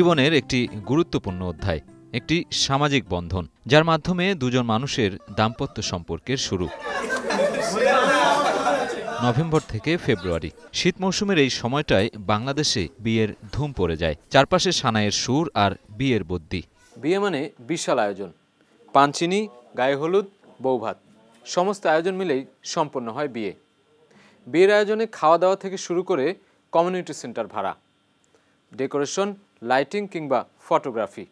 জীবনের একটি গুরুত্বপূর্ণ অধ্যায় একটি সামাজিক বন্ধন যার মাধ্যমে দুজন মানুষের দাম্পত্য সম্পর্কের শুরু নভেম্বর থেকে ফেব্রুয়ারি শীত মৌসুমের এই সময়টায় বাংলাদেশে বিয়ের ধুম পড়ে যায় চারপাশে সানায়ের সুর আর বিয়ের বদ্যি বিয়ে মানে বিশাল আয়োজন পাঞ্চিনি গায়ে হলুদ বৌভাত সমস্ত আয়োজন মিলেই সম্পন্ন হয় বিয়ে বিয়ের আয়োজনে খাওয়া দাওয়া থেকে শুরু করে কমিউনিটি সেন্টার ভাড়া ডেকোরেশন লাইটিং কিংবা ফটোগ্রাফি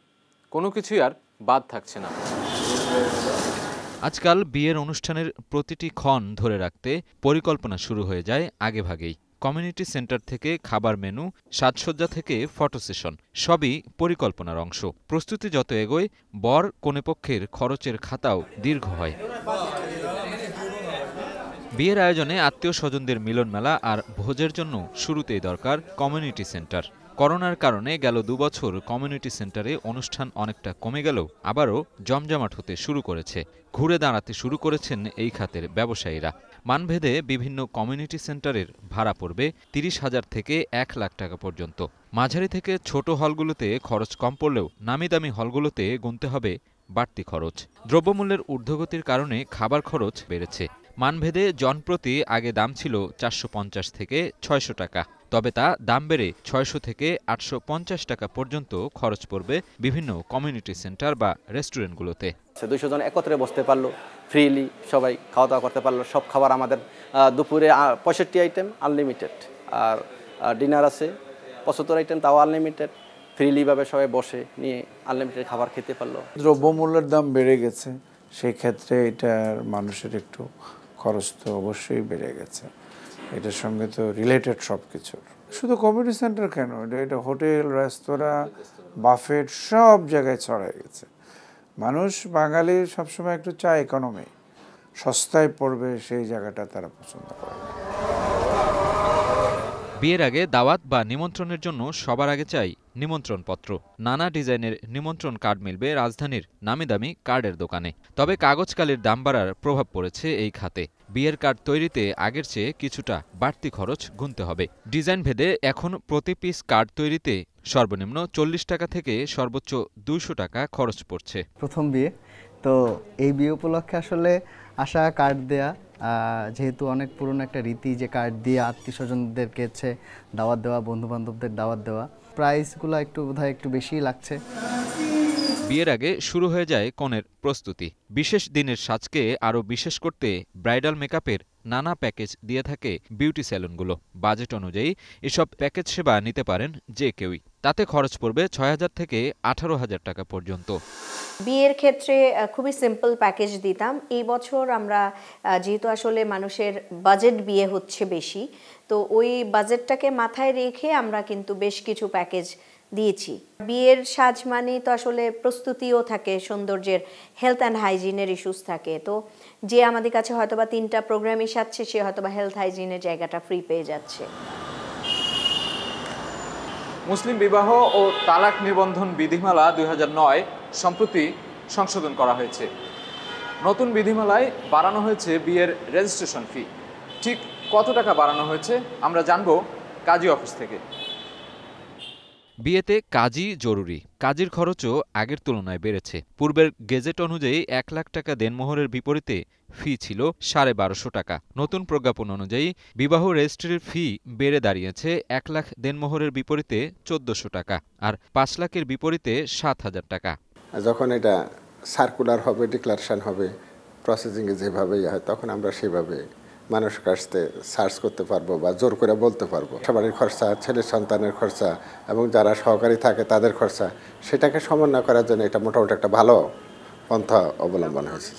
কোনো কিছুই আর বাদ থাকছে না আজকাল বিয়ের অনুষ্ঠানের প্রতিটি ক্ষণ ধরে রাখতে পরিকল্পনা শুরু হয়ে যায় আগেভাগেই কমিউনিটি সেন্টার থেকে খাবার মেনু সাজসজ্জা থেকে ফটো সেশন সবই পরিকল্পনার অংশ প্রস্তুতি যত এগোয় বর কোনেপক্ষের খরচের খাতাও দীর্ঘ হয় বিয়ের আয়োজনে আত্মীয় স্বজনদের মিলনমেলা আর ভোজের জন্য শুরুতেই দরকার কমিউনিটি সেন্টার করোনার কারণে গেল দুবছর কমিউনিটি সেন্টারে অনুষ্ঠান অনেকটা কমে গেলেও আবারও জমজমাট হতে শুরু করেছে ঘুরে দাঁড়াতে শুরু করেছেন এই খাতের ব্যবসায়ীরা মানভেদে বিভিন্ন কমিউনিটি সেন্টারের ভাড়া পড়বে তিরিশ হাজার থেকে এক লাখ টাকা পর্যন্ত মাঝারি থেকে ছোট হলগুলোতে খরচ কম পড়লেও নামি দামি হলগুলোতে গুনতে হবে বাড়তি খরচ দ্রব্যমূল্যের ঊর্ধ্বগতির কারণে খাবার খরচ বেড়েছে মানভেদে জনপ্রতি আগে দাম ছিল চারশো থেকে ছয়শো টাকা তবে তা দাম বেড়ে ছয়শো থেকে আটশো টাকা পর্যন্ত খরচ পড়বে বিভিন্ন কমিউনিটি সেন্টার বা রেস্টুরেন্টগুলোতে দুশো জন একত্রে বসতে পারলো ফ্রিলি সবাই খাওয়া দাওয়া করতে পারলো সব খাবার আমাদের দুপুরে পঁয়ষট্টি আইটেম আনলিমিটেড আর ডিনার আছে পঁচাত্তর আইটেম তাও আনলিমিটেড ফ্রিলিভাবে সবাই বসে নিয়ে আনলিমিটেড খাবার খেতে পারলো দ্রব্যমূল্যের দাম বেড়ে গেছে সেক্ষেত্রে এটার মানুষের একটু খরচ তো অবশ্যই বেড়ে গেছে এটার সঙ্গে তো রিলেটেড সব কিছুর শুধু কমিউনিটি সেন্টার কেন এটা এটা হোটেল রেস্তোরাঁ বাফেট সব জায়গায় ছড়ায় গেছে মানুষ বাঙালি সবসময় একটু চায় ইকোনমি সস্তায় পড়বে সেই জায়গাটা তারা পছন্দ করে বিয়ের আগে দাওয়াত বা নিমন্ত্রণের জন্য সবার আগে চাই নিমন্ত্রণপত্র নানা ডিজাইনের নিমন্ত্রণ কার্ড মিলবে রাজধানীর নামিদামি কার্ডের দোকানে তবে কাগজকালের দাম বাড়ার প্রভাব পড়েছে এই খাতে বিয়ের কার্ড তৈরিতে আগের চেয়ে কিছুটা বাড়তি খরচ গুনতে হবে ডিজাইন ভেদে এখন প্রতি পিস কার্ড তৈরিতে সর্বনিম্ন চল্লিশ টাকা থেকে সর্বোচ্চ দুইশো টাকা খরচ পড়ছে প্রথম বিয়ে তো এই বিয়ে উপলক্ষে আসলে আশা কার্ড দেয়া যেহেতু অনেক পুরনো একটা রীতি যে কার্ড দিয়ে আত্মীয় স্বজনদেরকে দাওয়াত দেওয়া বন্ধু বান্ধবদের দাওয়াত দেওয়া প্রাইসগুলো একটু বোধহয় একটু বেশিই লাগছে বিয়ের আগে শুরু হয়ে যায় কনের প্রস্তুতি বিশেষ দিনের সাজকে আরও বিশেষ করতে ব্রাইডাল মেকআপের নানা প্যাকেজ দিয়ে থাকে বিউটি স্যালুনগুলো বাজেট অনুযায়ী এসব প্যাকেজ সেবা নিতে পারেন যে কেউই তাতে খরচ পড়বে ছয় হাজার থেকে আঠারো হাজার টাকা পর্যন্ত বিয়ের ক্ষেত্রে খুবই সিম্পল প্যাকেজ দিতাম এই বছর আমরা যেহেতু আসলে মানুষের বাজেট বিয়ে হচ্ছে বেশি তো ওই বাজেটটাকে মাথায় রেখে আমরা কিন্তু বেশ কিছু প্যাকেজ দিয়েছি বিয়ের সাজ মানে তো আসলে প্রস্তুতিও থাকে সৌন্দর্যের হেলথ অ্যান্ড হাইজিনের ইস্যুস থাকে তো যে আমাদের কাছে হয়তোবা তিনটা প্রোগ্রামই সাজছে সে হয়তোবা হেলথ হাইজিনের জায়গাটা ফ্রি পেয়ে যাচ্ছে মুসলিম বিবাহ ও তালাক নিবন্ধন বিধিমালা দুই সম্প্রতি সংশোধন করা হয়েছে নতুন বিধিমালায় বাড়ানো হয়েছে বিয়ের রেজিস্ট্রেশন ফি ঠিক কত টাকা বাড়ানো হয়েছে আমরা জানব কাজী অফিস থেকে বিয়েতে কাজই জরুরি কাজের খরচও আগের তুলনায় বেড়েছে পূর্বের গেজেট অনুযায়ী এক লাখ টাকা দেনমোহরের বিপরীতে ফি ছিল সাড়ে বারোশো টাকা নতুন প্রজ্ঞাপন অনুযায়ী বিবাহ রেজিস্ট্রির ফি বেড়ে দাঁড়িয়েছে এক লাখ দেনমোহরের বিপরীতে চোদ্দশো টাকা আর পাঁচ লাখের বিপরীতে সাত হাজার টাকা যখন এটা সার্কুলার হবে ডিক্লারেশন হবে প্রসেসিংয়ে যেভাবে হয় তখন আমরা সেভাবে মানুষের কাছতে সার্চ করতে পারবো বা জোর করে বলতে পারবো সবারই খরচা ছেলের সন্তানের খরচা এবং যারা সহকারী থাকে তাদের খরচা সেটাকে সমন্বয় করার জন্য এটা মোটামুটি একটা ভালো পন্থা অবলম্বন হয়েছে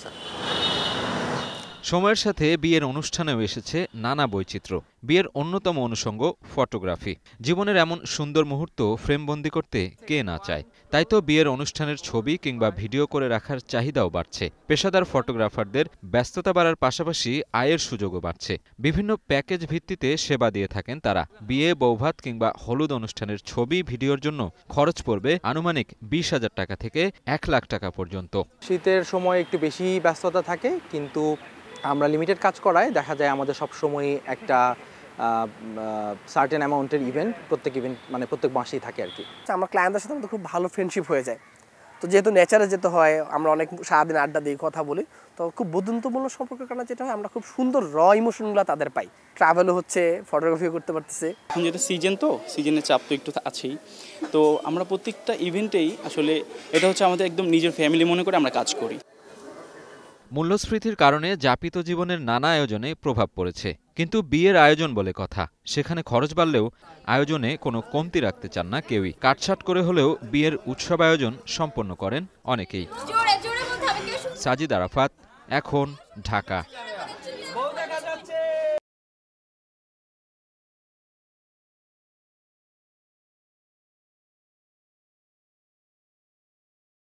সময়ের সাথে বিয়ের অনুষ্ঠানেও এসেছে নানা বৈচিত্র্য বিয়ের অন্যতম অনুষঙ্গ ফটোগ্রাফি জীবনের এমন সুন্দর মুহূর্ত ফ্রেমবন্দি করতে কে না চায় তাই তো বিয়ের অনুষ্ঠানের ছবি কিংবা ভিডিও করে রাখার চাহিদাও বাড়ছে পেশাদার ফটোগ্রাফারদের ব্যস্ততা বাড়ার পাশাপাশি আয়ের সুযোগও বাড়ছে বিভিন্ন প্যাকেজ ভিত্তিতে সেবা দিয়ে থাকেন তারা বিয়ে বৌভাত কিংবা হলুদ অনুষ্ঠানের ছবি ভিডিওর জন্য খরচ পড়বে আনুমানিক বিশ হাজার টাকা থেকে এক লাখ টাকা পর্যন্ত শীতের সময় একটু বেশি ব্যস্ততা থাকে কিন্তু আমরা লিমিটেড কাজ করায় দেখা যায় আমাদের সবসময় একটা সার্টেন অ্যামাউন্টের ইভেন্ট প্রত্যেক ইভেন্ট মানে প্রত্যেক মাসেই থাকে আর কি আচ্ছা, আমার ক্লায়েন্টদের সাথে খুব ভালো ফ্রেন্ডশিপ হয়ে যায় তো যেহেতু নেচারে যেতে হয় আমরা অনেক সারাদিন আড্ডা দিই কথা বলি তো খুব বন্ধুত্বপূর্ণ সম্পর্কের কারণে যেটা হয় আমরা খুব সুন্দর র ইমোশনগুলো তাদের পাই ট্রাভেলও হচ্ছে ফটোগ্রাফি করতে পারতেছে এখন যেটা সিজন তো সিজনের চাপ তো একটু আছেই তো আমরা প্রত্যেকটা ইভেন্টেই আসলে এটা হচ্ছে আমাদের একদম নিজের ফ্যামিলি মনে করে আমরা কাজ করি মূল্যস্ফীতির কারণে যাপিত জীবনের নানা আয়োজনে প্রভাব পড়েছে কিন্তু বিয়ের আয়োজন বলে কথা সেখানে খরচ বাড়লেও আয়োজনে কোনো কমতি রাখতে চান না কেউই কাটছাট করে হলেও বিয়ের উৎসব আয়োজন সম্পন্ন করেন অনেকেই সাজিদ আরাফাত এখন ঢাকা